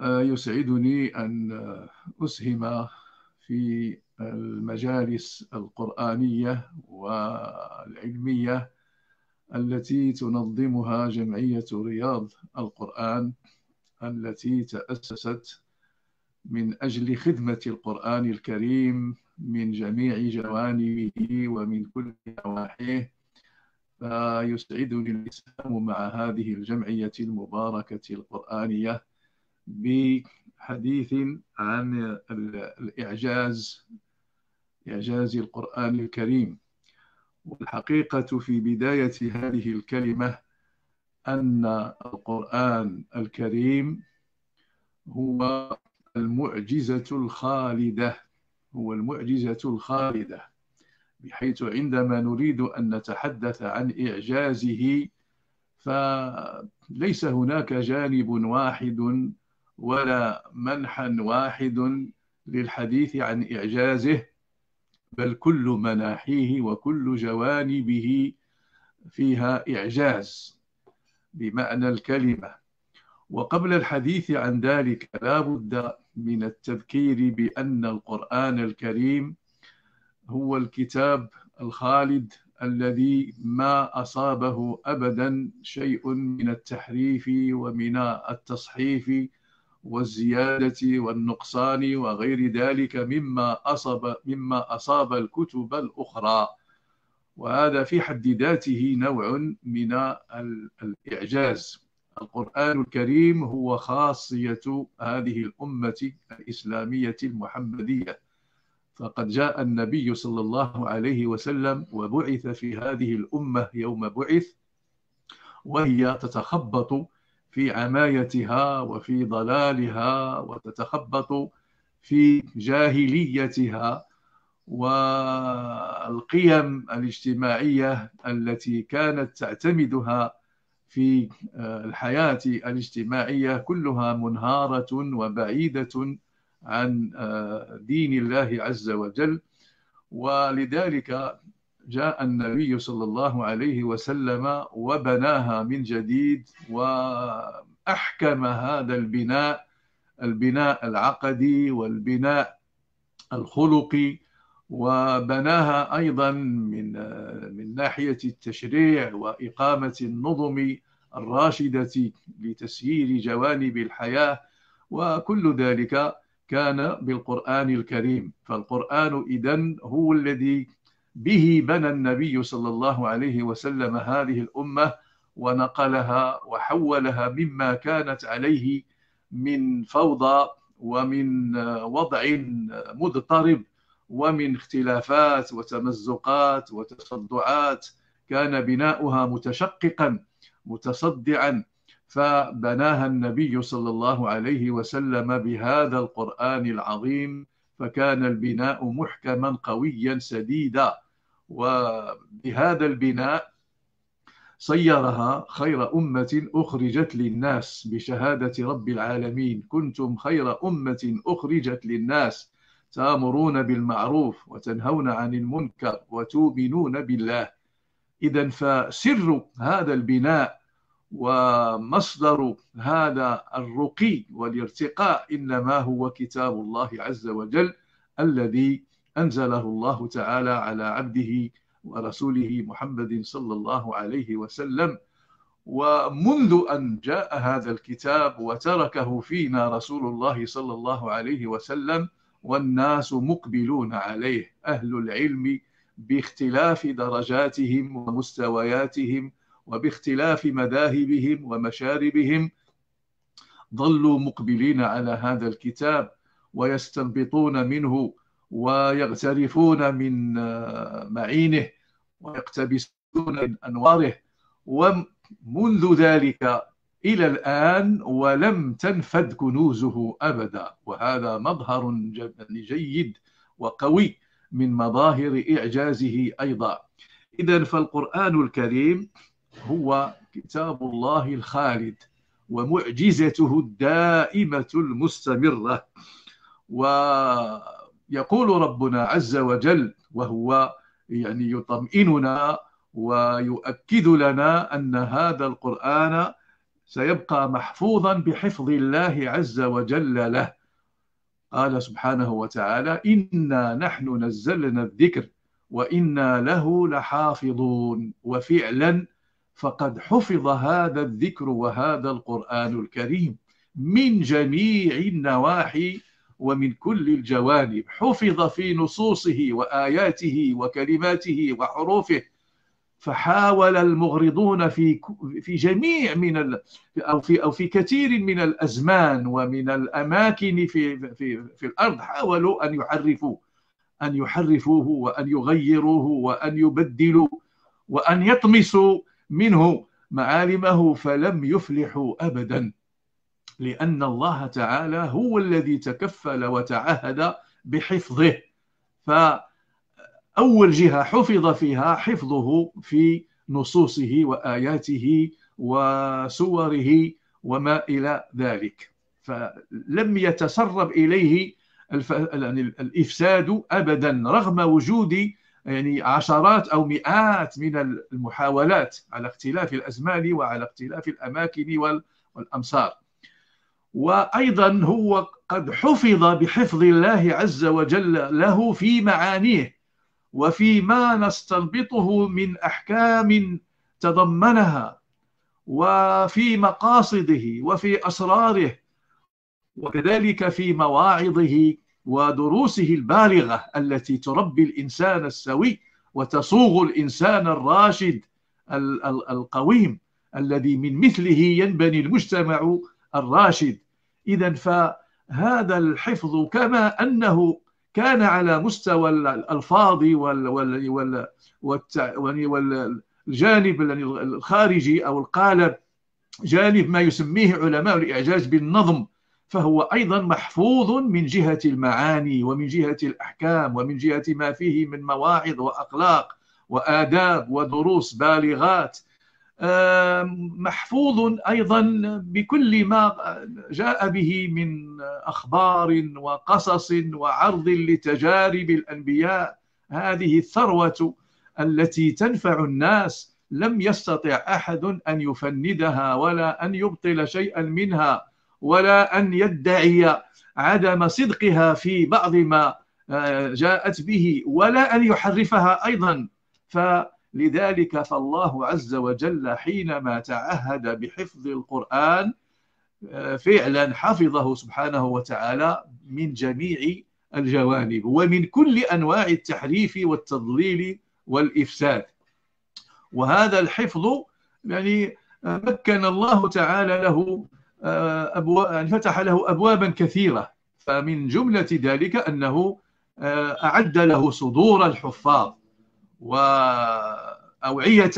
يسعدني أن أسهم في المجالس القرآنية والعلمية التي تنظمها جمعية رياض القرآن التي تأسست من أجل خدمة القرآن الكريم من جميع جوانبه ومن كل نواحيه فيسعدني الإسهام مع هذه الجمعية المباركة القرآنية بحديث عن الإعجاز إعجاز القرآن الكريم والحقيقة في بداية هذه الكلمة أن القرآن الكريم هو المعجزة الخالدة هو المعجزة الخالدة بحيث عندما نريد أن نتحدث عن إعجازه فليس هناك جانب واحد ولا منحا واحد للحديث عن إعجازه بل كل مناحيه وكل جوانبه فيها إعجاز بمعنى الكلمة وقبل الحديث عن ذلك لا بد من التذكير بأن القرآن الكريم هو الكتاب الخالد الذي ما أصابه أبدا شيء من التحريف ومن التصحيف والزيادة والنقصان وغير ذلك مما أصاب مما أصاب الكتب الأخرى وهذا في حد ذاته نوع من الإعجاز القرآن الكريم هو خاصية هذه الأمة الإسلامية المحمدية فقد جاء النبي صلى الله عليه وسلم وبعث في هذه الأمة يوم بعث وهي تتخبط في عمايتها وفي ضلالها وتتخبط في جاهليتها والقيم الاجتماعيه التي كانت تعتمدها في آه، الحياه الاجتماعيه كلها منهاره وبعيده عن آه، دين الله عز وجل ولذلك جاء النبي صلى الله عليه وسلم وبناها من جديد واحكم هذا البناء البناء العقدي والبناء الخلقي وبناها ايضا من من ناحيه التشريع واقامه النظم الراشده لتسيير جوانب الحياه وكل ذلك كان بالقران الكريم فالقران اذن هو الذي به بنى النبي صلى الله عليه وسلم هذه الامه ونقلها وحولها مما كانت عليه من فوضى ومن وضع مضطرب ومن اختلافات وتمزقات وتصدعات كان بناؤها متشققا متصدعا فبناها النبي صلى الله عليه وسلم بهذا القران العظيم فكان البناء محكما قويا سديدا وبهذا البناء صيرها خير أمة أخرجت للناس بشهادة رب العالمين كنتم خير أمة أخرجت للناس تامرون بالمعروف وتنهون عن المنكر وتؤمنون بالله إذا فسر هذا البناء ومصدر هذا الرقي والارتقاء انما هو كتاب الله عز وجل الذي انزله الله تعالى على عبده ورسوله محمد صلى الله عليه وسلم ومنذ ان جاء هذا الكتاب وتركه فينا رسول الله صلى الله عليه وسلم والناس مقبلون عليه اهل العلم باختلاف درجاتهم ومستوياتهم وباختلاف مذاهبهم ومشاربهم ظلوا مقبلين على هذا الكتاب ويستنبطون منه ويغترفون من معينه ويقتبسون من انواره ومنذ ذلك الى الان ولم تنفد كنوزه ابدا وهذا مظهر جيد وقوي من مظاهر اعجازه ايضا اذا فالقران الكريم هو كتاب الله الخالد ومعجزته الدائمة المستمرة ويقول ربنا عز وجل وهو يعني يطمئننا ويؤكد لنا أن هذا القرآن سيبقى محفوظا بحفظ الله عز وجل له قال سبحانه وتعالى إنا نحن نزلنا الذكر وإنا له لحافظون وفعلا فقد حفظ هذا الذكر وهذا القرآن الكريم من جميع النواحي ومن كل الجوانب حفظ في نصوصه وآياته وكلماته وحروفه فحاول المغرضون في في جميع من او في او في كثير من الازمان ومن الاماكن في في في الارض حاولوا ان يحرفوا ان يحرفوه وان يغيروه وان يبدلوا وان يطمسوا منه معالمه فلم يفلحوا أبدا لأن الله تعالى هو الذي تكفل وتعهد بحفظه فأول جهة حفظ فيها حفظه في نصوصه وآياته وسوره وما إلى ذلك فلم يتسرب إليه الف... يعني الإفساد أبدا رغم وجود يعني عشرات او مئات من المحاولات على اختلاف الازمان وعلى اختلاف الاماكن والامصار وايضا هو قد حفظ بحفظ الله عز وجل له في معانيه وفيما نستنبطه من احكام تضمنها وفي مقاصده وفي اسراره وكذلك في مواعظه ودروسه البالغه التي تربي الانسان السوي وتصوغ الانسان الراشد القويم الذي من مثله ينبني المجتمع الراشد اذا فهذا الحفظ كما انه كان على مستوى الالفاظ يعني والجانب يعني الخارجي او القالب جانب ما يسميه علماء الاعجاز بالنظم فهو ايضا محفوظ من جهه المعاني ومن جهه الاحكام ومن جهه ما فيه من مواعظ واخلاق واداب ودروس بالغات محفوظ ايضا بكل ما جاء به من اخبار وقصص وعرض لتجارب الانبياء هذه الثروه التي تنفع الناس لم يستطع احد ان يفندها ولا ان يبطل شيئا منها ولا أن يدعي عدم صدقها في بعض ما آه، جاءت به ولا أن يحرفها أيضا فلذلك فالله عز وجل حينما تعهد بحفظ القرآن آه، فعلا حفظه سبحانه وتعالى من جميع الجوانب ومن كل أنواع التحريف والتضليل والإفساد وهذا الحفظ يعني مكن الله تعالى له آه، أبواب فتح له أبوابا كثيرة فمن جملة ذلك أنه آه، أعد له صدور الحفاظ وأوعية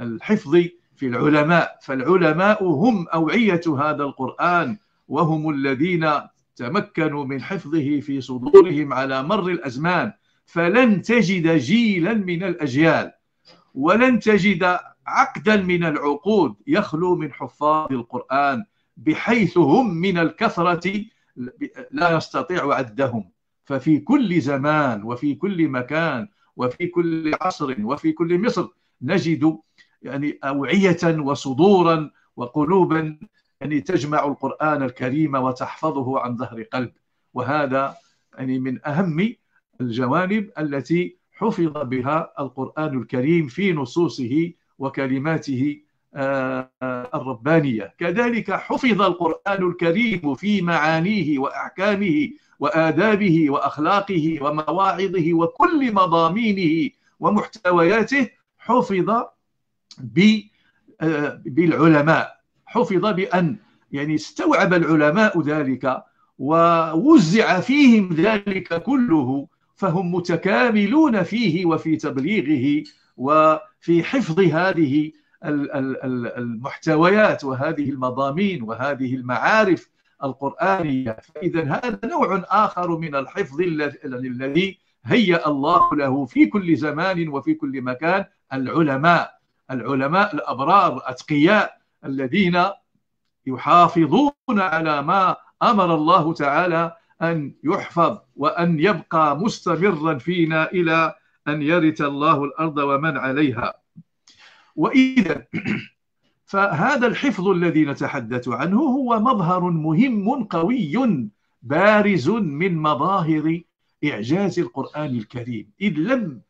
الحفظ في العلماء فالعلماء هم أوعية هذا القرآن وهم الذين تمكنوا من حفظه في صدورهم على مر الأزمان فلن تجد جيلا من الأجيال ولن تجد عقدا من العقود يخلو من حفاظ القرآن بحيث هم من الكثرة لا يستطيع عدهم ففي كل زمان وفي كل مكان وفي كل عصر وفي كل مصر نجد يعني أوعية وصدورا وقلوبا يعني تجمع القرآن الكريم وتحفظه عن ظهر قلب وهذا يعني من أهم الجوانب التي حفظ بها القرآن الكريم في نصوصه وكلماته آه، الربانية كذلك حفظ القرآن الكريم في معانيه وأحكامه وآدابه وأخلاقه ومواعظه وكل مضامينه ومحتوياته حفظ آه، بالعلماء حفظ بأن يعني استوعب العلماء ذلك ووزع فيهم ذلك كله فهم متكاملون فيه وفي تبليغه و في حفظ هذه المحتويات وهذه المضامين وهذه المعارف القرآنية فإذا هذا نوع آخر من الحفظ الذي هيأ الله له في كل زمان وفي كل مكان العلماء العلماء الأبرار الأتقياء الذين يحافظون على ما أمر الله تعالى أن يحفظ وأن يبقى مستمرا فينا إلى أن يرث الله الأرض ومن عليها وإذا فهذا الحفظ الذي نتحدث عنه هو مظهر مهم قوي بارز من مظاهر إعجاز القرآن الكريم إذ لم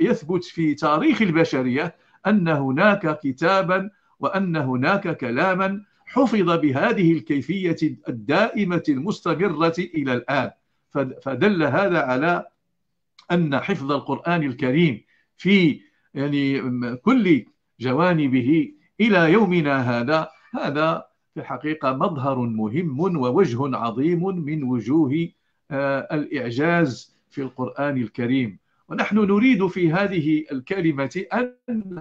يثبت في تاريخ البشرية أن هناك كتابا وأن هناك كلاما حفظ بهذه الكيفية الدائمة المستمرة إلى الآن فدل هذا على ان حفظ القران الكريم في يعني كل جوانبه الى يومنا هذا هذا في الحقيقه مظهر مهم ووجه عظيم من وجوه آه، الاعجاز في القران الكريم ونحن نريد في هذه الكلمة أن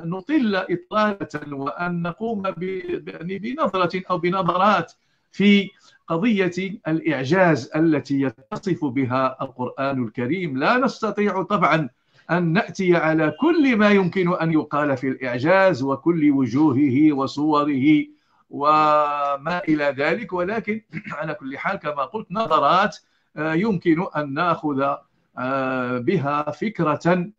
نطل إطالة وأن نقوم يعني بنظرة أو بنظرات في قضية الإعجاز التي يتصف بها القرآن الكريم لا نستطيع طبعا أن نأتي على كل ما يمكن أن يقال في الإعجاز وكل وجوهه وصوره وما إلى ذلك ولكن على كل حال كما قلت نظرات آه، يمكن أن نأخذ آه، بها فكرة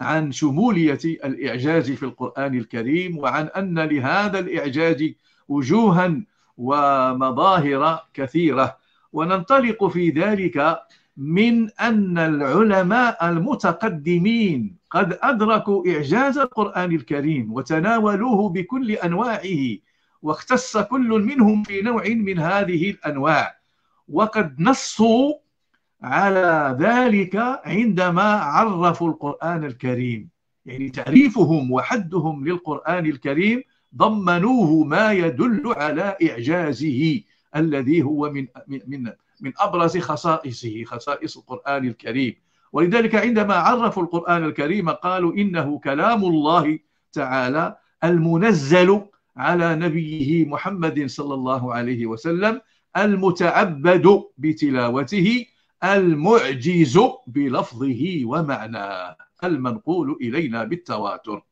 عن شمولية الإعجاز في القرآن الكريم وعن أن لهذا الإعجاز وجوها ومظاهر كثيرة وننطلق في ذلك من أن العلماء المتقدمين قد أدركوا إعجاز القرآن الكريم وتناولوه بكل أنواعه واختص كل منهم في نوع من هذه الأنواع وقد نصوا على ذلك عندما عرفوا القرآن الكريم يعني تعريفهم وحدهم للقرآن الكريم ضمنوه ما يدل على إعجازه الذي هو من من من أبرز خصائصه خصائص القرآن الكريم ولذلك عندما عرفوا القرآن الكريم قالوا إنه كلام الله تعالى المنزل على نبيه محمد صلى الله عليه وسلم المتعبد بتلاوته المعجز بلفظه ومعناه المنقول إلينا بالتواتر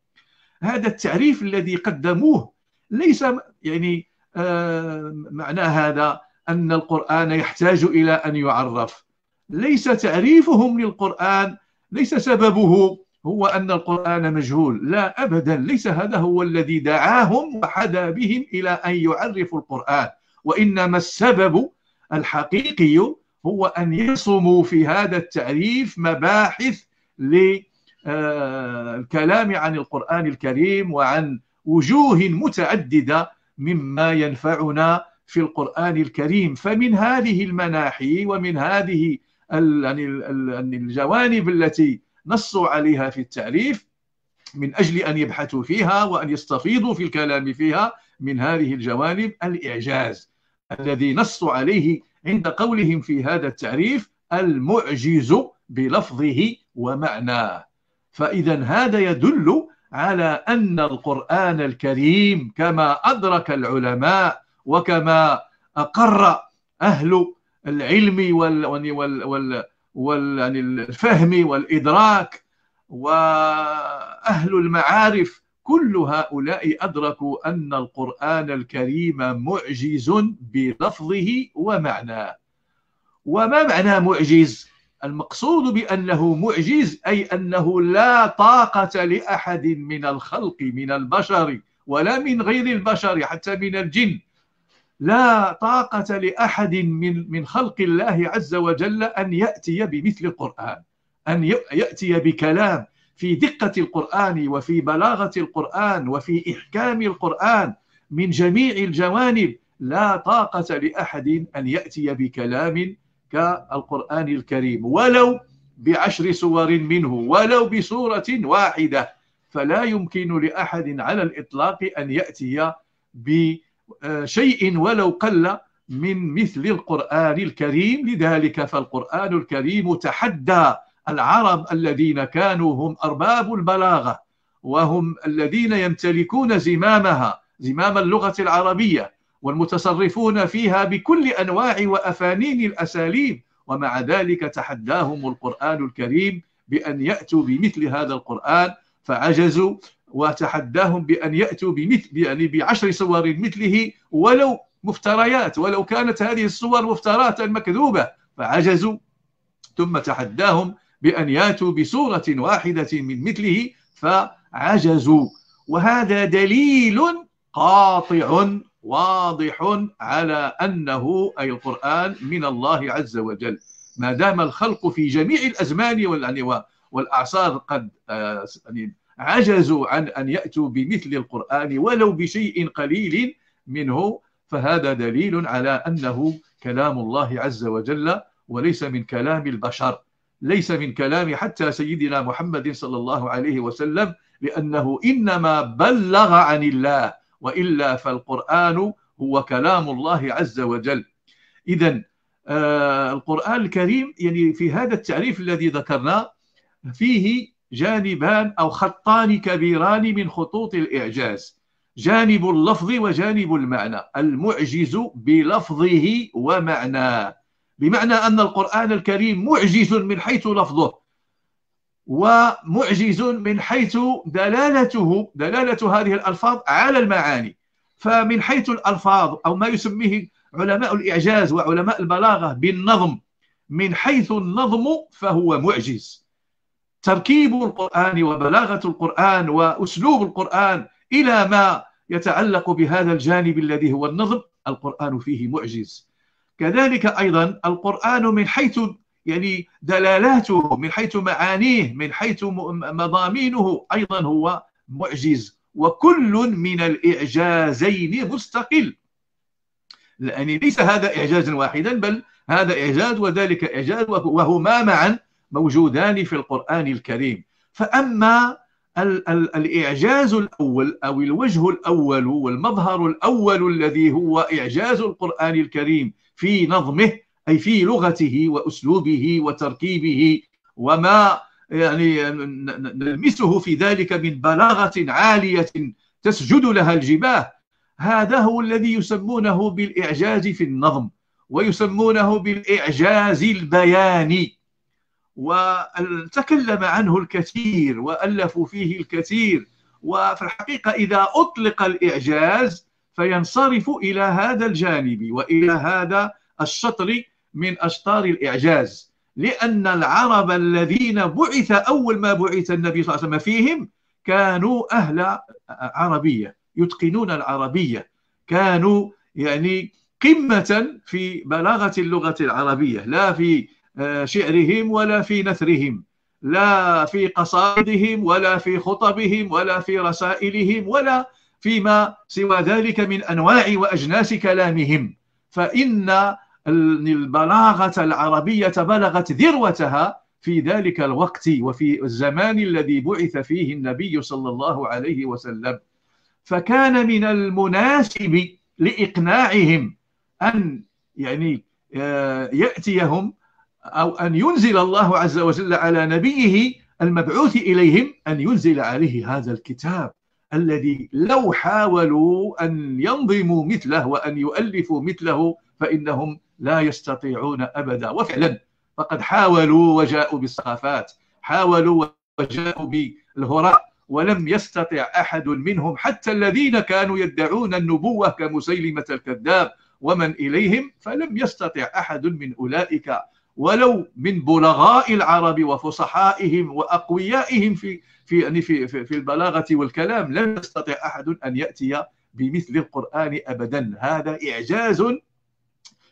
هذا التعريف الذي قدموه ليس يعني آه، معنى هذا أن القرآن يحتاج إلى أن يعرف ليس تعريفهم للقرآن ليس سببه هو أن القرآن مجهول لا أبدا ليس هذا هو الذي دعاهم وحدا بهم إلى أن يعرفوا القرآن وإنما السبب الحقيقي هو أن يصموا في هذا التعريف مباحث لي الكلام عن القرآن الكريم وعن وجوه متعددة مما ينفعنا في القرآن الكريم فمن هذه المناحي ومن هذه يعني يعني الجوانب التي نصوا عليها في التعريف من أجل أن يبحثوا فيها وأن يستفيضوا في الكلام فيها من هذه الجوانب الإعجاز الذي نص عليه عند قولهم في هذا التعريف المعجز بلفظه ومعناه فإذا هذا يدل على أن القرآن الكريم كما أدرك العلماء وكما أقر أهل العلم والفهم يعني والإدراك وأهل المعارف كل هؤلاء أدركوا أن القرآن الكريم معجز بلفظه ومعناه وما معنى معجز؟ المقصود بأنه معجز أي أنه لا طاقة لأحد من الخلق من البشر ولا من غير البشر حتى من الجن لا طاقة لأحد من من خلق الله عز وجل أن يأتي بمثل القرآن أن يأتي بكلام في دقة القرآن وفي بلاغة القرآن وفي إحكام القرآن من جميع الجوانب لا طاقة لأحد أن يأتي بكلام كالقرآن الكريم ولو بعشر سور منه ولو بسورة واحدة فلا يمكن لأحد على الإطلاق أن يأتي بشيء ولو قل من مثل القرآن الكريم لذلك فالقرآن الكريم تحدى العرب الذين كانوا هم أرباب البلاغة وهم الذين يمتلكون زمامها زمام اللغة العربية والمتصرفون فيها بكل انواع وافانين الاساليب ومع ذلك تحداهم القران الكريم بان ياتوا بمثل هذا القران فعجزوا وتحداهم بان ياتوا بمثل يعني بعشر سور مثله ولو مفتريات ولو كانت هذه الصور مفترات مكذوبه فعجزوا ثم تحداهم بان ياتوا بسوره واحده من مثله فعجزوا وهذا دليل قاطع واضح على أنه أي القرآن من الله عز وجل ما دام الخلق في جميع الأزمان يعني والأعصار قد آه، يعني عجزوا عن أن يأتوا بمثل القرآن ولو بشيء قليل منه فهذا دليل على أنه كلام الله عز وجل وليس من كلام البشر ليس من كلام حتى سيدنا محمد صلى الله عليه وسلم لأنه إنما بلغ عن الله والا فالقران هو كلام الله عز وجل اذا آه، القران الكريم يعني في هذا التعريف الذي ذكرناه فيه جانبان او خطان كبيران من خطوط الاعجاز جانب اللفظ وجانب المعنى المعجز بلفظه ومعناه بمعنى ان القران الكريم معجز من حيث لفظه ومعجز من حيث دلالته دلالة هذه الألفاظ على المعاني فمن حيث الألفاظ أو ما يسميه علماء الإعجاز وعلماء البلاغة بالنظم من حيث النظم فهو معجز تركيب القرآن وبلاغة القرآن وأسلوب القرآن إلى ما يتعلق بهذا الجانب الذي هو النظم القرآن فيه معجز كذلك أيضا القرآن من حيث يعني دلالاته من حيث معانيه من حيث مضامينه ايضا هو معجز وكل من الاعجازين مستقل يعني ليس هذا اعجازا واحدا بل هذا اعجاز وذلك اعجاز وهما معا موجودان في القران الكريم فاما الاعجاز الاول او الوجه الاول والمظهر الاول الذي هو اعجاز القران الكريم في نظمه أي في لغته وأسلوبه وتركيبه وما يعني نلمسه في ذلك من بلاغة عالية تسجد لها الجباه هذا هو الذي يسمونه بالإعجاز في النظم ويسمونه بالإعجاز البياني وتكلم عنه الكثير وألفوا فيه الكثير وفي الحقيقة إذا أطلق الإعجاز فينصرف إلى هذا الجانب وإلى هذا الشطر من أشطار الإعجاز لأن العرب الذين بعث أول ما بعث النبي صلى الله عليه وسلم فيهم كانوا أهل عربية يتقنون العربية كانوا يعني قمة في بلاغة اللغة العربية لا في آه، شعرهم ولا في نثرهم لا في قصائدهم ولا في خطبهم ولا في رسائلهم ولا فيما سوى ذلك من أنواع وأجناس كلامهم فإن البلاغة العربية بلغت ذروتها في ذلك الوقت وفي الزمان الذي بعث فيه النبي صلى الله عليه وسلم فكان من المناسب لإقناعهم أن يعني آه، يأتيهم أو أن ينزل الله عز وجل على نبيه المبعوث إليهم أن ينزل عليه هذا الكتاب الذي لو حاولوا أن ينظموا مثله وأن يؤلفوا مثله فإنهم لا يستطيعون ابدا وفعلا فقد حاولوا وجاءوا بالسخافات حاولوا وجاءوا بالهراء ولم يستطع احد منهم حتى الذين كانوا يدعون النبوه كمسيلمه الكذاب ومن اليهم فلم يستطع احد من اولئك ولو من بلغاء العرب وفصحائهم واقويائهم في في يعني في في البلاغه والكلام لم يستطع احد ان ياتي بمثل القران ابدا هذا اعجاز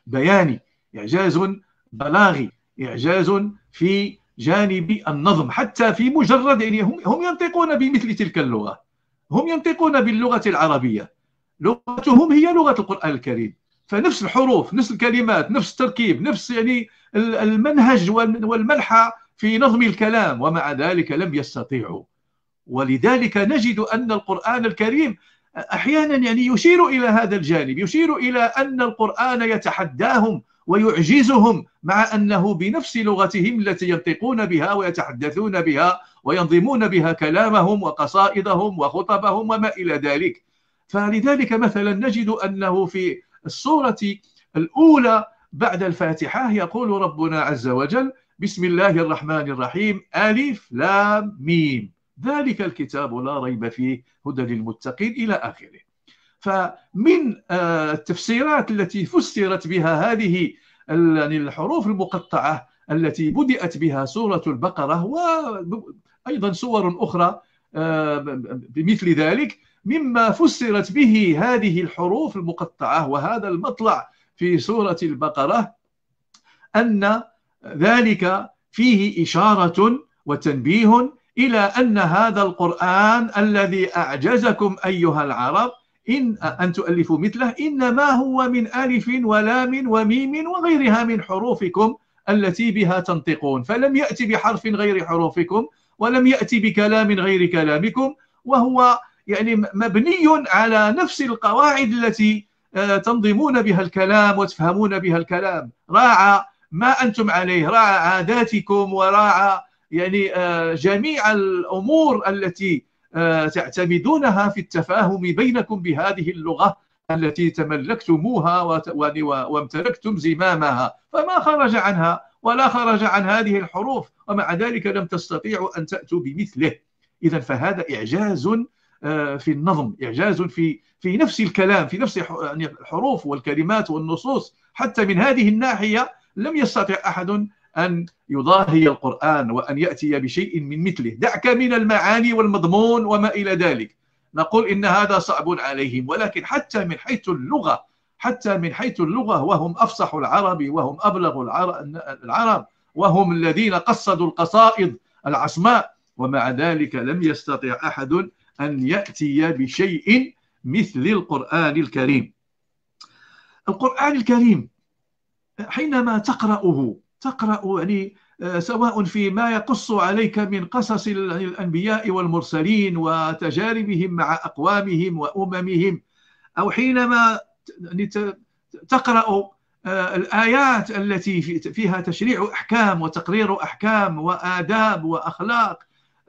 بياني إعجاز بلاغي إعجاز في جانب النظم حتى في مجرد يعني هم, هم ينطقون بمثل تلك اللغة هم ينطقون باللغة العربية لغتهم هي لغة القرآن الكريم فنفس الحروف نفس الكلمات نفس التركيب نفس يعني المنهج والملحى في نظم الكلام ومع ذلك لم يستطيعوا ولذلك نجد أن القرآن الكريم احيانا يعني يشير الى هذا الجانب يشير الى ان القران يتحداهم ويعجزهم مع انه بنفس لغتهم التي ينطقون بها ويتحدثون بها وينظمون بها كلامهم وقصائدهم وخطبهم وما الى ذلك فلذلك مثلا نجد انه في السوره الاولى بعد الفاتحه يقول ربنا عز وجل بسم الله الرحمن الرحيم الف لام ميم ذلك الكتاب لا ريب فيه هدى للمتقين إلى آخره فمن آه، التفسيرات التي فسرت بها هذه يعني الحروف المقطعة التي بدأت بها سورة البقرة وأيضا سور أخرى آه، بمثل ذلك مما فسرت به هذه الحروف المقطعة وهذا المطلع في سورة البقرة أن ذلك فيه إشارة وتنبيه إلى أن هذا القرآن الذي أعجزكم أيها العرب إن أن تؤلفوا مثله إنما هو من ألف ولام وميم وغيرها من حروفكم التي بها تنطقون فلم يأتي بحرف غير حروفكم ولم يأتي بكلام غير كلامكم وهو يعني مبني على نفس القواعد التي آه، تنظمون بها الكلام وتفهمون بها الكلام راعى ما أنتم عليه راعى عاداتكم وراعى يعني آه، جميع الامور التي آه، تعتمدونها في التفاهم بينكم بهذه اللغه التي تملكتموها وامتلكتم زمامها فما خرج عنها ولا خرج عن هذه الحروف ومع ذلك لم تستطيعوا ان تاتوا بمثله اذا فهذا اعجاز آه، في النظم اعجاز في في نفس الكلام في نفس يعني الحروف والكلمات والنصوص حتى من هذه الناحيه لم يستطع احد أن يضاهي القرآن وأن يأتي بشيء من مثله دعك من المعاني والمضمون وما إلى ذلك نقول إن هذا صعب عليهم ولكن حتى من حيث اللغة حتى من حيث اللغة وهم أفصح العرب وهم أبلغ العرب وهم الذين قصدوا القصائد العصماء ومع ذلك لم يستطع أحد أن يأتي بشيء مثل القرآن الكريم القرآن الكريم حينما تقرأه تقرأ يعني آه، سواء في ما يقص عليك من قصص الأنبياء والمرسلين وتجاربهم مع أقوامهم وأممهم أو حينما يعني تقرأ آه، الآيات التي فيها تشريع أحكام وتقرير أحكام وآداب وأخلاق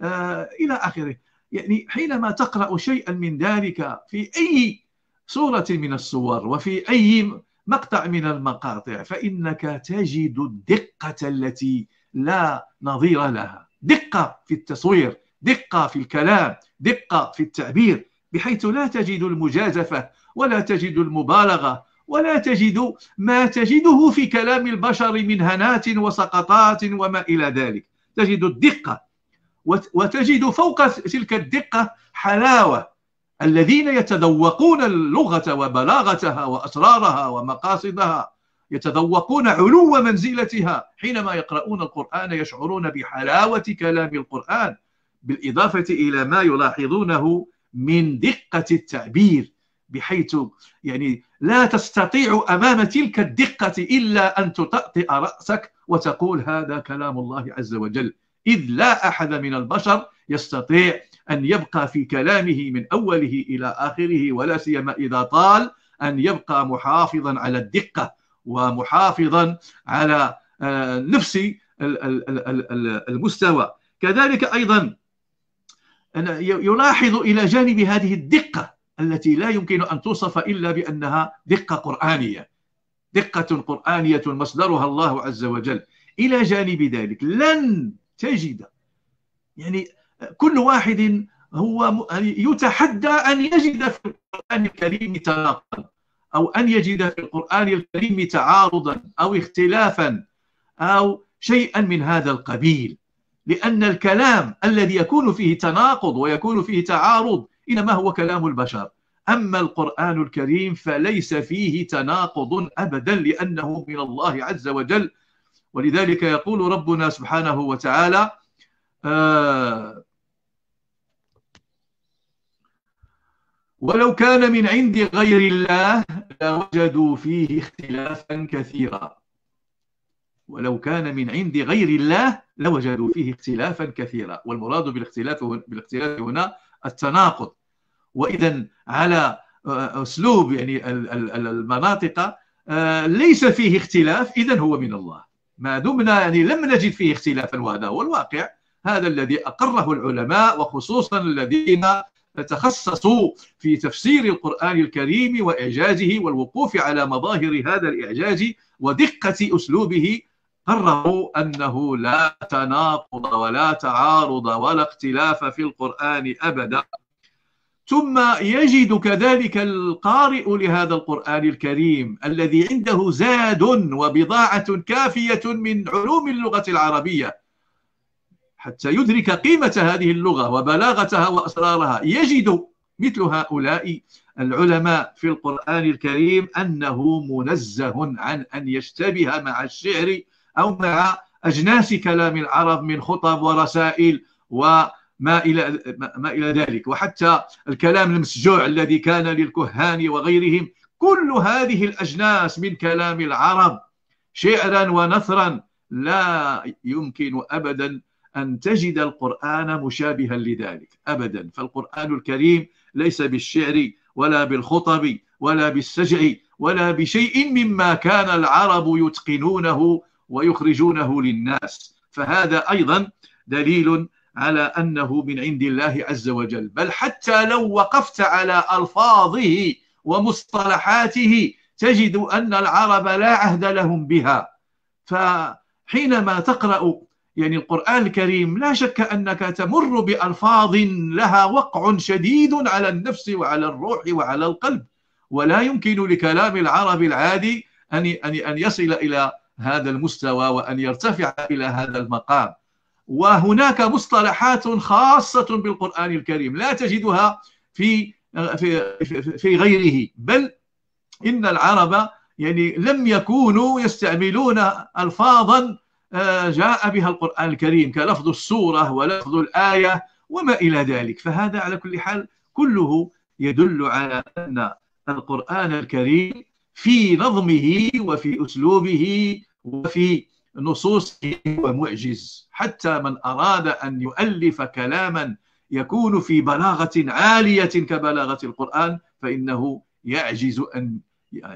آه، إلى آخره يعني حينما تقرأ شيئا من ذلك في أي صورة من الصور وفي أي مقطع من المقاطع فإنك تجد الدقة التي لا نظير لها دقة في التصوير دقة في الكلام دقة في التعبير بحيث لا تجد المجازفة ولا تجد المبالغة ولا تجد ما تجده في كلام البشر من هنات وسقطات وما إلى ذلك تجد الدقة وتجد فوق تلك الدقة حلاوة الذين يتذوقون اللغة وبلاغتها وأسرارها ومقاصدها يتذوقون علو منزلتها حينما يقرؤون القرآن يشعرون بحلاوة كلام القرآن بالإضافة إلى ما يلاحظونه من دقة التعبير بحيث يعني لا تستطيع أمام تلك الدقة إلا أن تطأطئ رأسك وتقول هذا كلام الله عز وجل إذ لا أحد من البشر يستطيع أن يبقى في كلامه من أوله إلى آخره ولا سيما إذا طال أن يبقى محافظا على الدقة ومحافظا على آه، نفس المستوى كذلك أيضا يلاحظ إلى جانب هذه الدقة التي لا يمكن أن توصف إلا بأنها دقة قرآنية دقة قرآنية مصدرها الله عز وجل إلى جانب ذلك لن تجد يعني كل واحد هو يتحدى أن يجد في القرآن الكريم تناقضا أو أن يجد في القرآن الكريم تعارضا أو اختلافا أو شيئا من هذا القبيل لأن الكلام الذي يكون فيه تناقض ويكون فيه تعارض إنما هو كلام البشر أما القرآن الكريم فليس فيه تناقض أبدا لأنه من الله عز وجل ولذلك يقول ربنا سبحانه وتعالى آه ولو كان من عند غير الله لوجدوا فيه اختلافا كثيرا ولو كان من عند غير الله لوجدوا فيه اختلافا كثيرا والمراد بالاختلاف بالاختلاف هنا التناقض واذا على آه، اسلوب يعني المناطق آه، ليس فيه اختلاف اذا هو من الله ما دمنا يعني لم نجد فيه اختلافا وهذا هو الواقع هذا الذي أقره العلماء وخصوصا الذين تخصصوا في تفسير القرآن الكريم وإعجازه والوقوف على مظاهر هذا الإعجاز ودقة أسلوبه قرروا أنه لا تناقض ولا تعارض ولا اختلاف في القرآن أبدا ثم يجد كذلك القارئ لهذا القرآن الكريم الذي عنده زاد وبضاعة كافية من علوم اللغة العربية حتى يدرك قيمة هذه اللغة وبلاغتها وأسرارها يجد مثل هؤلاء العلماء في القرآن الكريم أنه منزه عن أن يشتبه مع الشعر أو مع أجناس كلام العرب من خطب ورسائل و ما إلى ما إلى ذلك وحتى الكلام المسجوع الذي كان للكهان وغيرهم كل هذه الأجناس من كلام العرب شعرا ونثرا لا يمكن أبدا أن تجد القرآن مشابها لذلك أبدا فالقرآن الكريم ليس بالشعر ولا بالخطب ولا بالسجع ولا بشيء مما كان العرب يتقنونه ويخرجونه للناس فهذا أيضا دليل على أنه من عند الله عز وجل بل حتى لو وقفت على ألفاظه ومصطلحاته تجد أن العرب لا عهد لهم بها فحينما تقرأ يعني القرآن الكريم لا شك أنك تمر بألفاظ لها وقع شديد على النفس وعلى الروح وعلى القلب ولا يمكن لكلام العرب العادي أن أن يصل إلى هذا المستوى وأن يرتفع إلى هذا المقام وهناك مصطلحات خاصة بالقرآن الكريم لا تجدها في في في غيره بل إن العرب يعني لم يكونوا يستعملون ألفاظا آه، جاء بها القرآن الكريم كلفظ السورة ولفظ الآية وما إلى ذلك فهذا على كل حال كله يدل على أن القرآن الكريم في نظمه وفي أسلوبه وفي نصوص ومعجز حتى من أراد أن يؤلف كلاما يكون في بلاغة عالية كبلاغة القرآن فإنه يعجز أن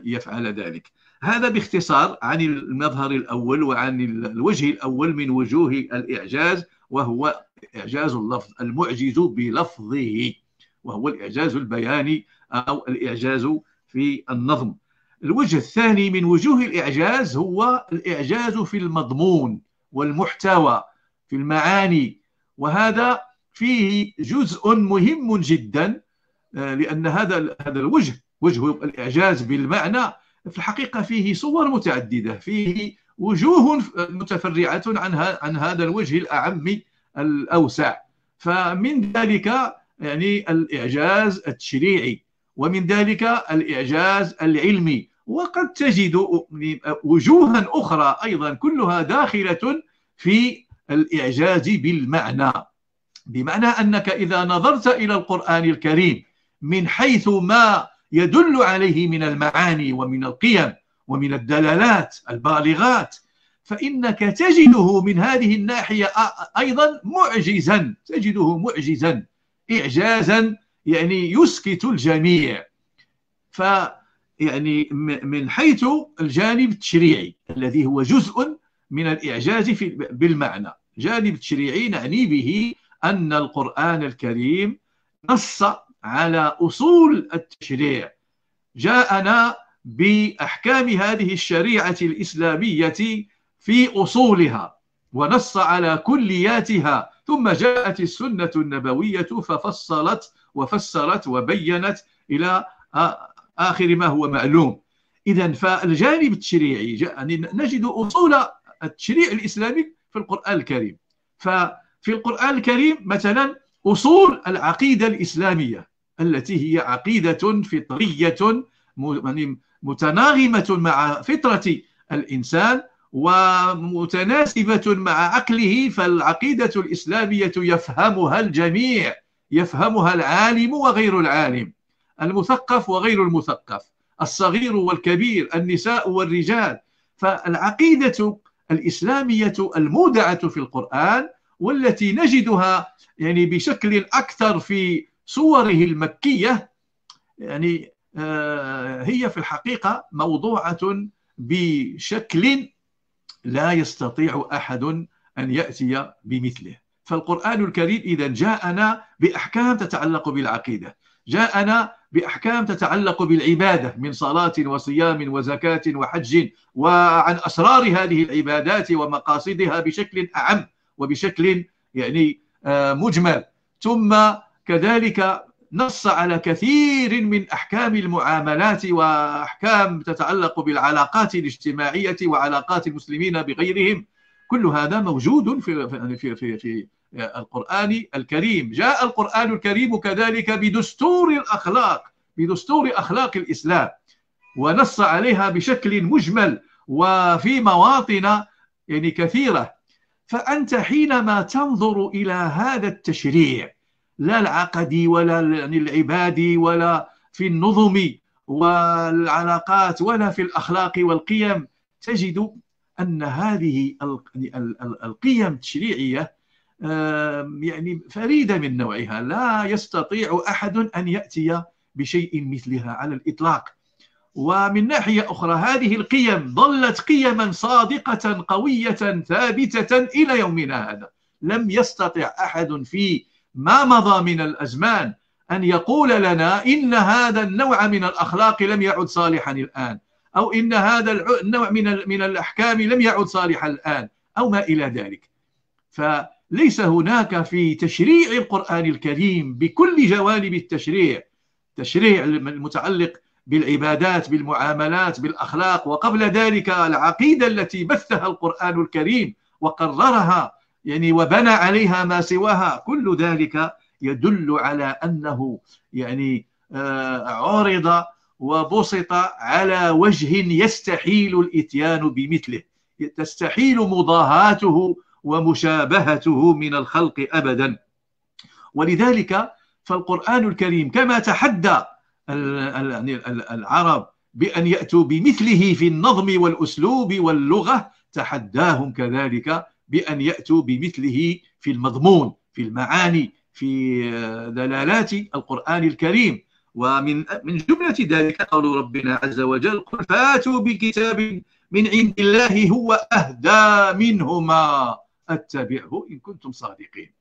يفعل ذلك هذا باختصار عن المظهر الأول وعن الوجه الأول من وجوه الإعجاز وهو إعجاز اللفظ المعجز بلفظه وهو الإعجاز البياني أو الإعجاز في النظم الوجه الثاني من وجوه الإعجاز هو الإعجاز في المضمون والمحتوى في المعاني وهذا فيه جزء مهم جدا آه، لأن هذا هذا الوجه وجه الإعجاز بالمعنى في الحقيقة فيه صور متعددة فيه وجوه آه، متفرعة عن عن هذا الوجه الأعم الأوسع فمن ذلك يعني الإعجاز التشريعي ومن ذلك الإعجاز العلمي وقد تجد وجوها أخرى أيضا كلها داخلة في الإعجاز بالمعنى بمعنى أنك إذا نظرت إلى القرآن الكريم من حيث ما يدل عليه من المعاني ومن القيم ومن الدلالات البالغات فإنك تجده من هذه الناحية أيضا معجزا تجده معجزا إعجازا يعني يسكت الجميع ف يعني من حيث الجانب التشريعي الذي هو جزء من الإعجاز في بالمعنى جانب تشريعي نعني به أن القرآن الكريم نص على أصول التشريع جاءنا بأحكام هذه الشريعة الإسلامية في أصولها ونص على كلياتها ثم جاءت السنة النبوية ففصلت وفسرت وبينت الى اخر ما هو معلوم اذا فالجانب التشريعي يعني نجد اصول التشريع الاسلامي في القران الكريم ففي القران الكريم مثلا اصول العقيده الاسلاميه التي هي عقيده فطريه يعني متناغمه مع فطره الانسان ومتناسبه مع عقله فالعقيده الاسلاميه يفهمها الجميع يفهمها العالم وغير العالم المثقف وغير المثقف الصغير والكبير النساء والرجال فالعقيدة الإسلامية المودعة في القرآن والتي نجدها يعني بشكل أكثر في صوره المكية يعني آه، هي في الحقيقة موضوعة بشكل لا يستطيع أحد أن يأتي بمثله فالقرآن الكريم إذا جاءنا بأحكام تتعلق بالعقيدة جاءنا بأحكام تتعلق بالعبادة من صلاة وصيام وزكاة وحج وعن أسرار هذه العبادات ومقاصدها بشكل أعم وبشكل يعني آه، مجمل ثم كذلك نص على كثير من أحكام المعاملات وأحكام تتعلق بالعلاقات الاجتماعية وعلاقات المسلمين بغيرهم كل هذا موجود في في في في القرآن الكريم جاء القرآن الكريم كذلك بدستور الأخلاق بدستور أخلاق الإسلام ونص عليها بشكل مجمل وفي مواطن يعني كثيرة فأنت حينما تنظر إلى هذا التشريع لا العقدي ولا يعني العبادي ولا في النظم والعلاقات ولا في الأخلاق والقيم تجد أن هذه يعني القيم التشريعية يعني فريده من نوعها لا يستطيع احد ان ياتي بشيء مثلها على الاطلاق ومن ناحيه اخرى هذه القيم ظلت قيما صادقه قويه ثابته الى يومنا هذا لم يستطع احد في ما مضى من الازمان ان يقول لنا ان هذا النوع من الاخلاق لم يعد صالحا الان او ان هذا النوع من من الاحكام لم يعد صالحا الان او ما الى ذلك ف ليس هناك في تشريع القرآن الكريم بكل جوانب التشريع تشريع المتعلق بالعبادات بالمعاملات بالأخلاق وقبل ذلك العقيدة التي بثها القرآن الكريم وقررها يعني وبنى عليها ما سواها كل ذلك يدل على أنه يعني آه، عرض وبسط على وجه يستحيل الاتيان بمثله تستحيل مضاهاته ومشابهته من الخلق أبدا ولذلك فالقرآن الكريم كما تحدى يعني العرب بأن يأتوا بمثله في النظم والأسلوب واللغة تحداهم كذلك بأن يأتوا بمثله في المضمون في المعاني في دلالات القرآن الكريم ومن من جملة ذلك قول ربنا عز وجل قل فاتوا بكتاب من عند الله هو أهدى منهما أتبعه إن كنتم صادقين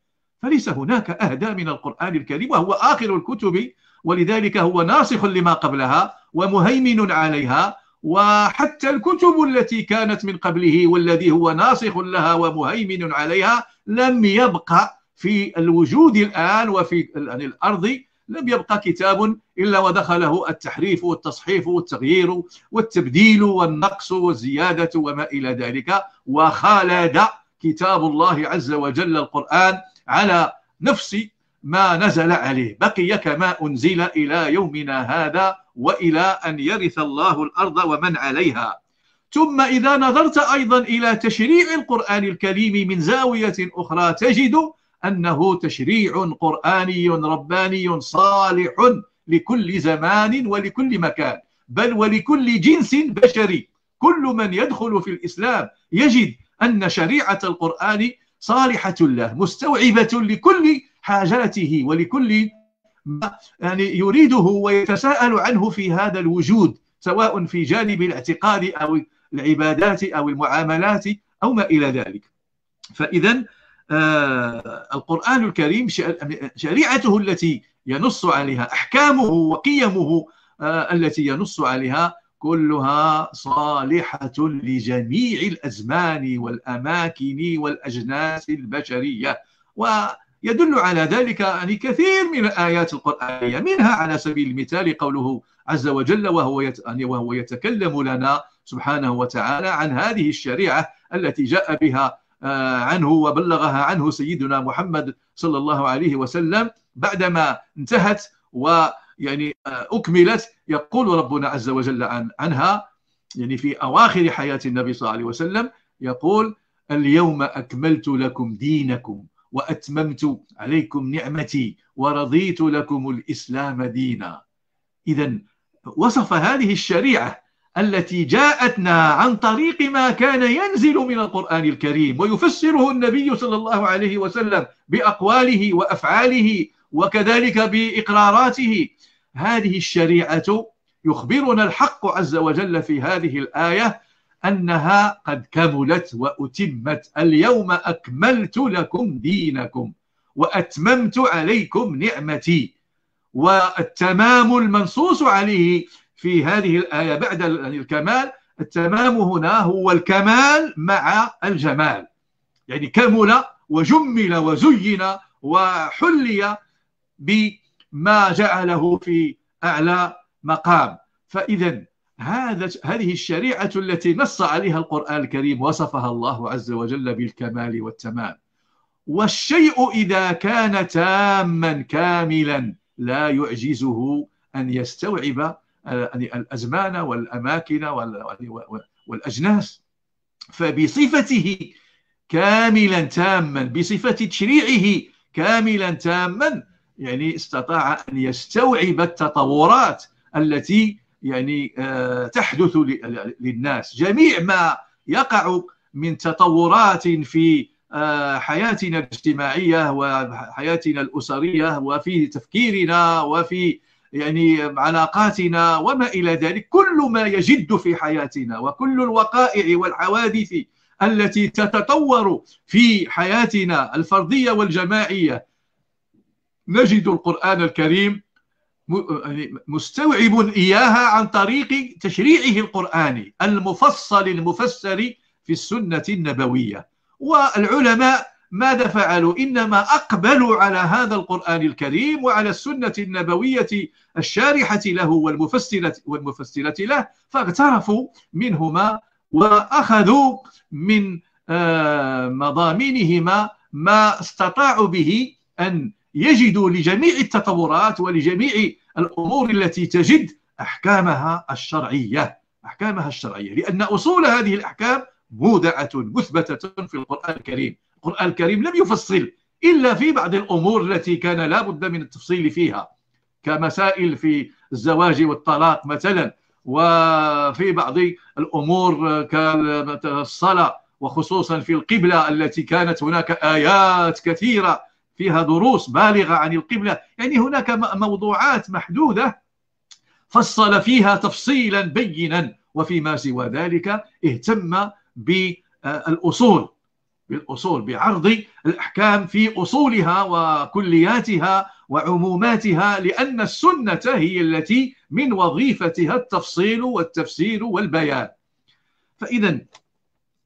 فليس هناك أهدى من القرآن الكريم وهو آخر الكتب ولذلك هو ناسخ لما قبلها ومهيمن عليها وحتى الكتب التي كانت من قبله والذي هو ناسخ لها ومهيمن عليها لم يبقى في الوجود الآن وفي الأرض لم يبقى كتاب إلا ودخله التحريف والتصحيف والتغيير والتبديل والنقص والزيادة وما إلى ذلك وخالد كتاب الله عز وجل القرآن على نفس ما نزل عليه بقي كما أنزل إلى يومنا هذا وإلى أن يرث الله الأرض ومن عليها ثم إذا نظرت أيضا إلى تشريع القرآن الكريم من زاوية أخرى تجد أنه تشريع قرآني رباني صالح لكل زمان ولكل مكان بل ولكل جنس بشري كل من يدخل في الإسلام يجد أن شريعة القرآن صالحة له مستوعبة لكل حاجته ولكل ما يعني يريده ويتساءل عنه في هذا الوجود سواء في جانب الاعتقاد أو العبادات أو المعاملات أو ما إلى ذلك فإذا آه القرآن الكريم شريعته التي ينص عليها أحكامه وقيمه آه التي ينص عليها كلها صالحة لجميع الأزمان والأماكن والأجناس البشرية ويدل على ذلك يعني كثير من الآيات القرآنية منها على سبيل المثال قوله عز وجل وهو وهو يتكلم لنا سبحانه وتعالى عن هذه الشريعة التي جاء بها آه، عنه وبلغها عنه سيدنا محمد صلى الله عليه وسلم بعدما انتهت و يعني آه، اكملت يقول ربنا عز وجل عن عنها يعني في اواخر حياه النبي صلى الله عليه وسلم يقول اليوم اكملت لكم دينكم واتممت عليكم نعمتي ورضيت لكم الاسلام دينا اذا وصف هذه الشريعه التي جاءتنا عن طريق ما كان ينزل من القرآن الكريم ويفسره النبي صلى الله عليه وسلم بأقواله وأفعاله وكذلك بإقراراته هذه الشريعة يخبرنا الحق عز وجل في هذه الآية أنها قد كملت وأتمت اليوم أكملت لكم دينكم وأتممت عليكم نعمتي والتمام المنصوص عليه في هذه الآية بعد الكمال التمام هنا هو الكمال مع الجمال يعني كمل وجمل وزين وحلي ب ما جعله في أعلى مقام فإذا هذا هذه الشريعة التي نص عليها القرآن الكريم وصفها الله عز وجل بالكمال والتمام والشيء إذا كان تاما كاملا لا يعجزه أن يستوعب آه، الأزمان والأماكن والأجناس فبصفته كاملا تاما بصفة تشريعه كاملا تاما يعني استطاع ان يستوعب التطورات التي يعني آه، تحدث للناس جميع ما يقع من تطورات في آه، حياتنا الاجتماعيه وحياتنا الاسريه وفي تفكيرنا وفي يعني علاقاتنا وما الى ذلك كل ما يجد في حياتنا وكل الوقائع والحوادث التي تتطور في حياتنا الفرديه والجماعيه نجد القرآن الكريم يعني مستوعب إياها عن طريق تشريعه القرآني المفصل المفسر في السنة النبوية والعلماء ماذا فعلوا إنما أقبلوا على هذا القرآن الكريم وعلى السنة النبوية الشارحة له والمفسرة, والمفسرة له فاغترفوا منهما وأخذوا من آه، مضامينهما ما استطاعوا به أن يجد لجميع التطورات ولجميع الامور التي تجد احكامها الشرعيه احكامها الشرعيه لان اصول هذه الاحكام مودعه مثبته في القران الكريم القران الكريم لم يفصل الا في بعض الامور التي كان لا بد من التفصيل فيها كمسائل في الزواج والطلاق مثلا وفي بعض الامور كالصلاه وخصوصا في القبله التي كانت هناك ايات كثيره فيها دروس بالغه عن القبله يعني هناك موضوعات محدوده فصل فيها تفصيلا بينا وفيما سوى ذلك اهتم بالاصول بالاصول بعرض الاحكام في اصولها وكلياتها وعموماتها لان السنه هي التي من وظيفتها التفصيل والتفسير والبيان فاذا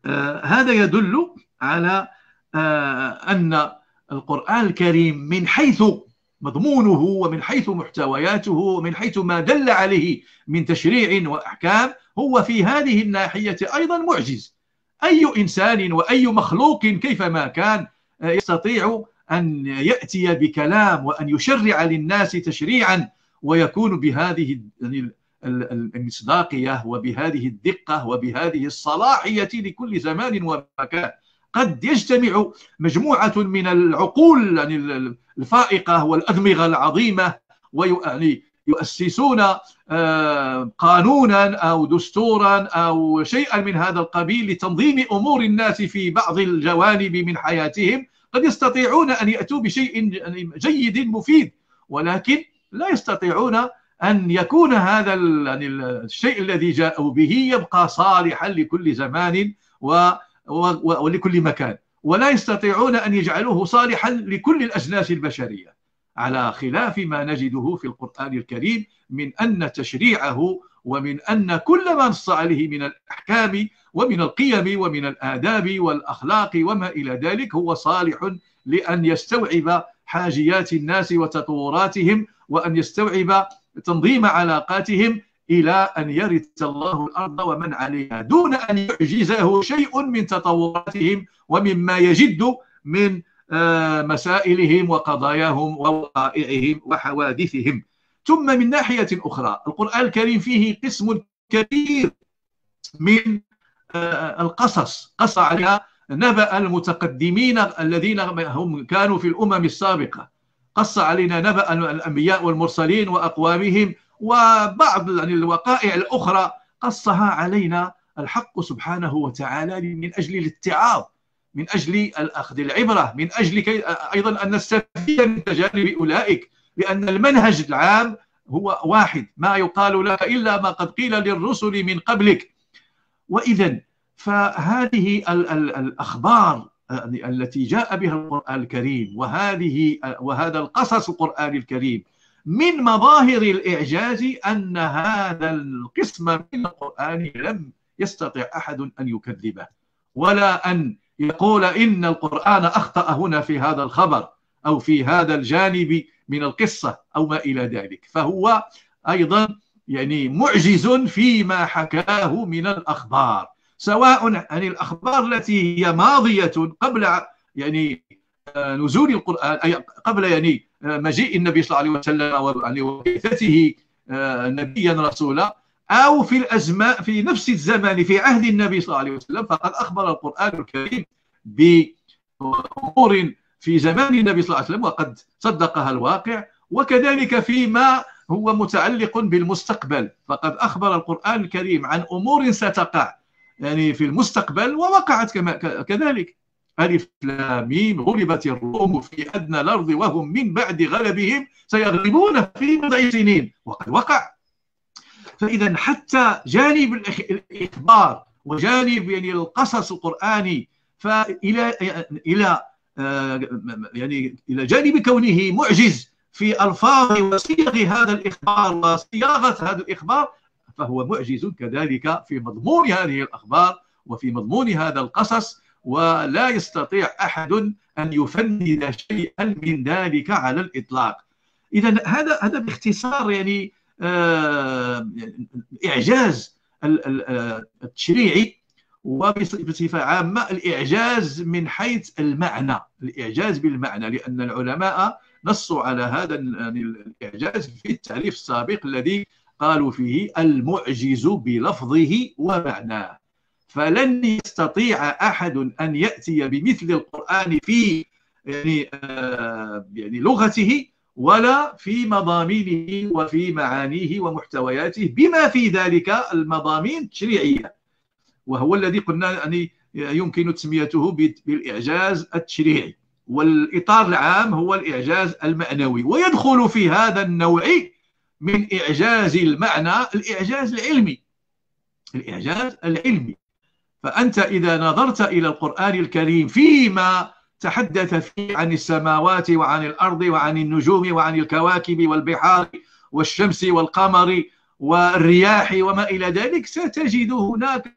آه هذا يدل على آه ان القرآن الكريم من حيث مضمونه ومن حيث محتوياته ومن حيث ما دل عليه من تشريع وأحكام هو في هذه الناحية أيضا معجز أي إنسان وأي مخلوق كيفما كان آه، يستطيع أن يأتي بكلام وأن يشرع للناس تشريعا ويكون بهذه يعني المصداقية وبهذه الدقة وبهذه الصلاحية لكل زمان ومكان قد يجتمع مجموعة من العقول يعني الفائقة والأدمغة العظيمة ويعني يؤسسون آه، قانونا أو دستورا أو شيئا من هذا القبيل لتنظيم أمور الناس في بعض الجوانب من حياتهم قد يستطيعون أن يأتوا بشيء يعني جيد مفيد ولكن لا يستطيعون أن يكون هذا يعني الشيء الذي جاءوا به يبقى صالحا لكل زمان و ولكل مكان ولا يستطيعون أن يجعلوه صالحا لكل الأجناس البشرية على خلاف ما نجده في القرآن الكريم من أن تشريعه ومن أن كل ما نص عليه من الأحكام ومن القيم ومن الآداب والأخلاق وما إلى ذلك هو صالح لأن يستوعب حاجيات الناس وتطوراتهم وأن يستوعب تنظيم علاقاتهم إلى أن يرث الله الأرض ومن عليها دون أن يعجزه شيء من تطوراتهم ومما يجد من آه، مسائلهم وقضاياهم ووقائعهم وحوادثهم ثم من ناحية أخرى القرآن الكريم فيه قسم كبير من آه، القصص قص على نبأ المتقدمين الذين هم كانوا في الأمم السابقة قص علينا نبأ الأنبياء والمرسلين وأقوامهم وبعض يعني الوقائع الأخرى قصها علينا الحق سبحانه وتعالى من أجل الاتعاظ من أجل الاخذ العبرة من أجل كي أيضا أن نستفيد من تجارب أولئك لأن المنهج العام هو واحد ما يقال لك إلا ما قد قيل للرسل من قبلك وإذا فهذه الأخبار التي جاء بها القرآن الكريم وهذه وهذا القصص القرآن الكريم من مظاهر الإعجاز أن هذا القسم من القرآن لم يستطع أحد أن يكذبه ولا أن يقول إن القرآن أخطأ هنا في هذا الخبر أو في هذا الجانب من القصة أو ما إلى ذلك فهو أيضا يعني معجز فيما حكاه من الأخبار سواء عن الأخبار التي هي ماضية قبل يعني نزول القران اي قبل يعني آه، مجيء النبي صلى الله عليه وسلم وبعثته يعني آه، نبيا رسولا او في الازماء في نفس الزمان في عهد النبي صلى الله عليه وسلم فقد اخبر القران الكريم بامور في زمان النبي صلى الله عليه وسلم وقد صدقها الواقع وكذلك فيما هو متعلق بالمستقبل فقد اخبر القران الكريم عن امور ستقع يعني في المستقبل ووقعت كما كذلك ألف لاميم غلبت الروم في أدنى الأرض وهم من بعد غلبهم سيغلبون في بضع سنين وقد وقع فإذا حتى جانب الإخبار وجانب يعني القصص القرآني فإلى إلى آه، يعني إلى جانب كونه معجز في ألفاظ وصيغ هذا الإخبار وصياغة هذا الإخبار فهو معجز كذلك في مضمون هذه الأخبار وفي مضمون هذا القصص ولا يستطيع احد ان يفند شيئا من ذلك على الاطلاق اذا هذا هذا باختصار يعني آه، اعجاز آه، التشريعي وبصفه عامه الاعجاز من حيث المعنى الاعجاز بالمعنى لان العلماء نصوا على هذا يعني الاعجاز في التعريف السابق الذي قالوا فيه المعجز بلفظه ومعناه فلن يستطيع احد ان ياتي بمثل القران في يعني آه، يعني لغته ولا في مضامينه وفي معانيه ومحتوياته بما في ذلك المضامين التشريعيه وهو الذي قلنا يعني يمكن تسميته بالاعجاز التشريعي والاطار العام هو الاعجاز المعنوي ويدخل في هذا النوع من اعجاز المعنى الاعجاز العلمي الاعجاز العلمي فأنت إذا نظرت إلى القرآن الكريم فيما تحدث فيه عن السماوات وعن الأرض وعن النجوم وعن الكواكب والبحار والشمس والقمر والرياح وما إلى ذلك ستجد هناك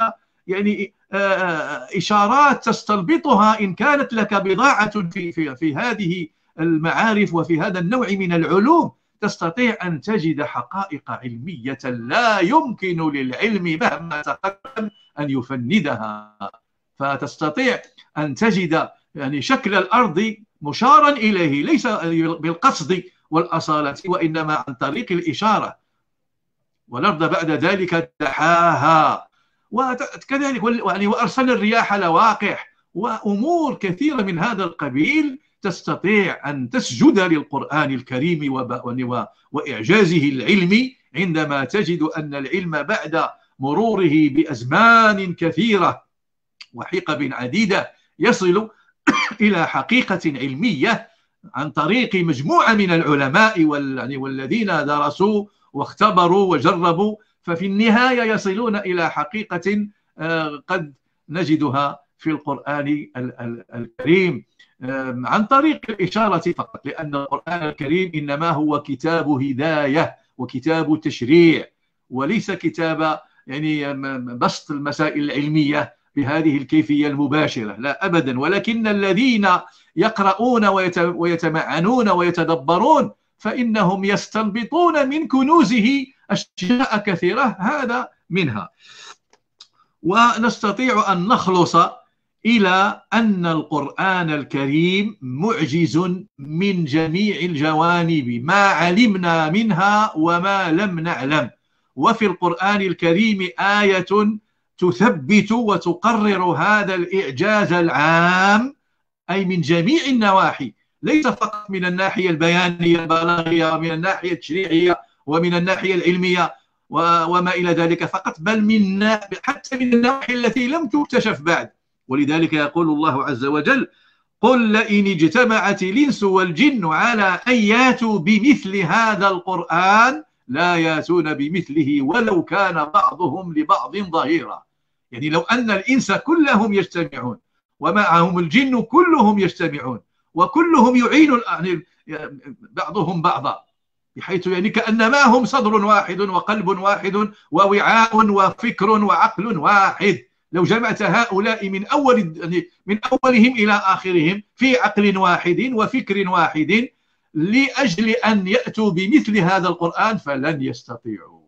يعني آه، آه، إشارات تستلبطها إن كانت لك بضاعة في, في, في هذه المعارف وفي هذا النوع من العلوم تستطيع أن تجد حقائق علمية لا يمكن للعلم مهما تقدم ان يفندها فتستطيع ان تجد يعني شكل الارض مشارا اليه ليس بالقصد والاصاله وانما عن طريق الاشاره والارض بعد ذلك دحاها وكذلك يعني وارسل الرياح لواقح وامور كثيره من هذا القبيل تستطيع ان تسجد للقران الكريم واعجازه العلمي عندما تجد ان العلم بعد مروره بازمان كثيره وحقب عديده يصل الى حقيقه علميه عن طريق مجموعه من العلماء يعني والذين درسوا واختبروا وجربوا ففي النهايه يصلون الى حقيقه آه، قد نجدها في القران الكريم عن طريق الاشاره فقط لان القران الكريم انما هو كتاب هدايه وكتاب تشريع وليس كتاب يعني بسط المسائل العلميه بهذه الكيفيه المباشره لا ابدا ولكن الذين يقرؤون ويتمعنون ويتدبرون فانهم يستنبطون من كنوزه اشياء كثيره هذا منها ونستطيع ان نخلص الى ان القران الكريم معجز من جميع الجوانب ما علمنا منها وما لم نعلم وفي القرآن الكريم آية تثبت وتقرر هذا الإعجاز العام أي من جميع النواحي ليس فقط من الناحية البيانية البلاغية ومن الناحية التشريعية ومن الناحية العلمية وما إلى ذلك فقط بل من حتى من النواحي التي لم تكتشف بعد ولذلك يقول الله عز وجل قل لئن اجتمعت الإنس والجن على أن ياتوا بمثل هذا القرآن لا ياتون بمثله ولو كان بعضهم لبعض ظهيرا يعني لو ان الانس كلهم يجتمعون ومعهم الجن كلهم يجتمعون وكلهم يعين يعني بعضهم بعضا بحيث يعني كانما هم صدر واحد وقلب واحد ووعاء وفكر وعقل واحد لو جمعت هؤلاء من اول يعني من اولهم الى اخرهم في عقل واحد وفكر واحد لاجل ان ياتوا بمثل هذا القران فلن يستطيعوا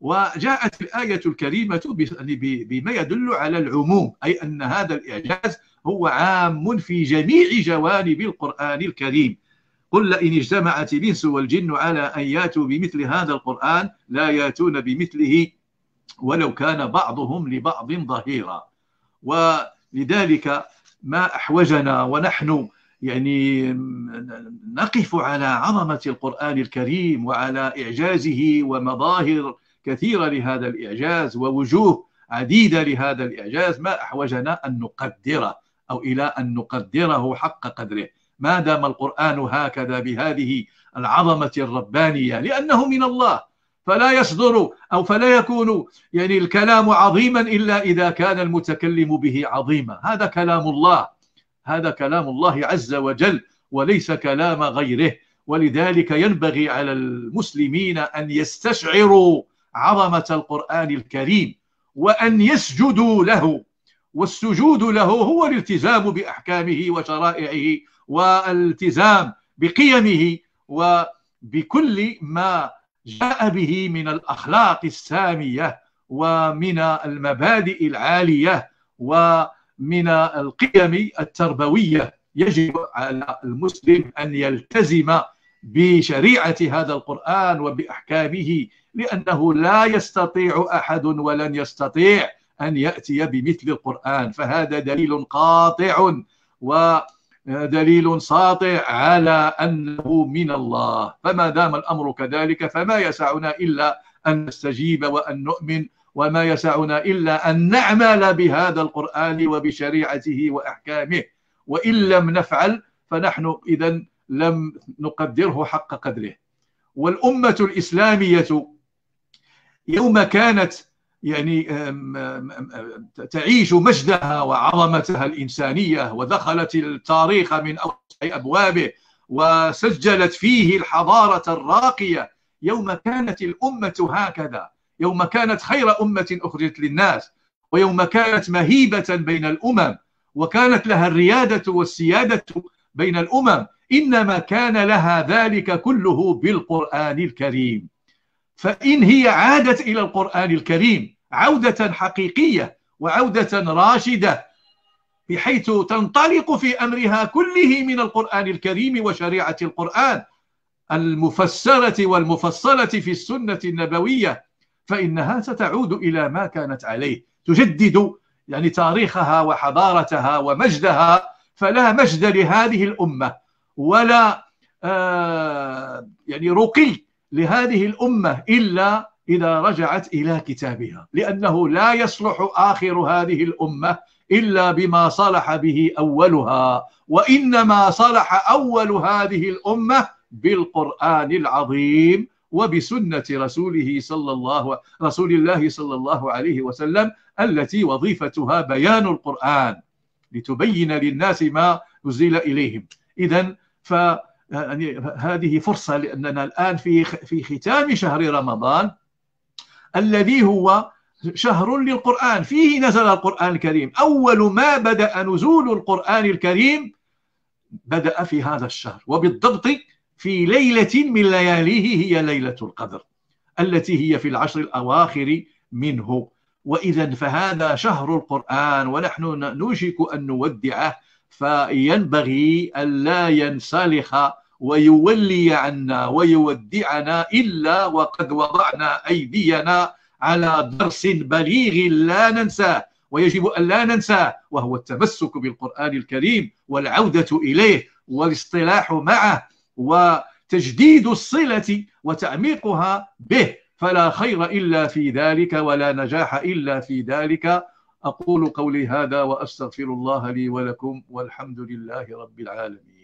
وجاءت الايه الكريمه يعني بما يدل على العموم اي ان هذا الاعجاز هو عام في جميع جوانب القران الكريم قل لئن اجتمعت الانس والجن على ان ياتوا بمثل هذا القران لا ياتون بمثله ولو كان بعضهم لبعض ظهيرا ولذلك ما احوجنا ونحن يعني نقف على عظمة القرآن الكريم وعلى إعجازه ومظاهر كثيرة لهذا الإعجاز ووجوه عديدة لهذا الإعجاز ما أحوجنا أن نقدره أو إلى أن نقدره حق قدره ما دام القرآن هكذا بهذه العظمة الربانية لأنه من الله فلا يصدر أو فلا يكون يعني الكلام عظيما إلا إذا كان المتكلم به عظيما هذا كلام الله هذا كلام الله عز وجل وليس كلام غيره ولذلك ينبغي على المسلمين ان يستشعروا عظمه القران الكريم وان يسجدوا له والسجود له هو الالتزام باحكامه وشرائعه والالتزام بقيمه وبكل ما جاء به من الاخلاق الساميه ومن المبادئ العاليه و من القيم التربويه يجب على المسلم ان يلتزم بشريعه هذا القران وباحكامه لانه لا يستطيع احد ولن يستطيع ان ياتي بمثل القران فهذا دليل قاطع ودليل ساطع على انه من الله فما دام الامر كذلك فما يسعنا الا ان نستجيب وان نؤمن وما يسعنا إلا أن نعمل بهذا القرآن وبشريعته وأحكامه وإن لم نفعل فنحن إذا لم نقدره حق قدره والأمة الإسلامية يوم كانت يعني تعيش مجدها وعظمتها الإنسانية ودخلت التاريخ من أوسع أبوابه وسجلت فيه الحضارة الراقية يوم كانت الأمة هكذا يوم كانت خير أمة أخرجت للناس ويوم كانت مهيبة بين الأمم وكانت لها الريادة والسيادة بين الأمم إنما كان لها ذلك كله بالقرآن الكريم فإن هي عادت إلى القرآن الكريم عودة حقيقية وعودة راشدة بحيث تنطلق في أمرها كله من القرآن الكريم وشريعة القرآن المفسرة والمفصلة في السنة النبوية فإنها ستعود إلى ما كانت عليه تجدد يعني تاريخها وحضارتها ومجدها فلا مجد لهذه الأمة ولا آه يعني رقي لهذه الأمة إلا إذا رجعت إلى كتابها لأنه لا يصلح آخر هذه الأمة إلا بما صلح به أولها وإنما صلح أول هذه الأمة بالقرآن العظيم وبسنة رسوله صلى الله رسول الله صلى الله عليه وسلم التي وظيفتها بيان القرآن لتبين للناس ما نزل إليهم إذا ف يعني هذه فرصة لأننا الآن في في ختام شهر رمضان الذي هو شهر للقرآن فيه نزل القرآن الكريم أول ما بدأ نزول القرآن الكريم بدأ في هذا الشهر وبالضبط في ليلة من لياليه هي ليلة القدر التي هي في العشر الأواخر منه وإذا فهذا شهر القرآن ونحن نوشك أن نودعه فينبغي أن لا ينسلخ ويولي عنا ويودعنا إلا وقد وضعنا أيدينا على درس بليغ لا ننساه ويجب أن لا ننساه وهو التمسك بالقرآن الكريم والعودة إليه والاصطلاح معه وتجديد الصلة وتعميقها به فلا خير إلا في ذلك ولا نجاح إلا في ذلك أقول قولي هذا وأستغفر الله لي ولكم والحمد لله رب العالمين